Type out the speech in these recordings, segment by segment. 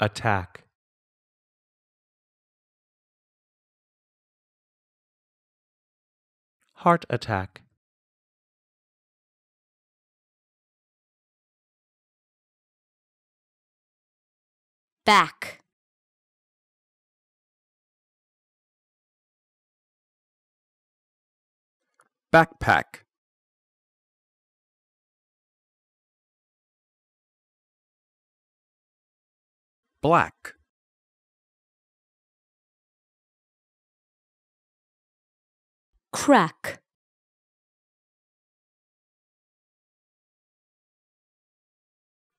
attack heart attack back backpack black crack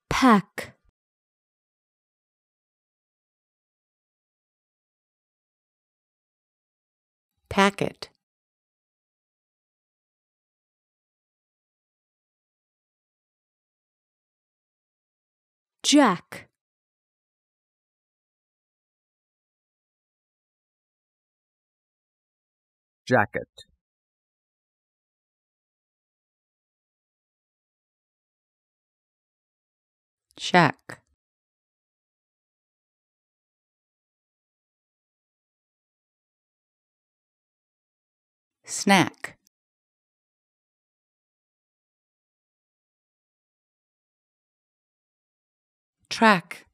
pack packet jack jacket check snack track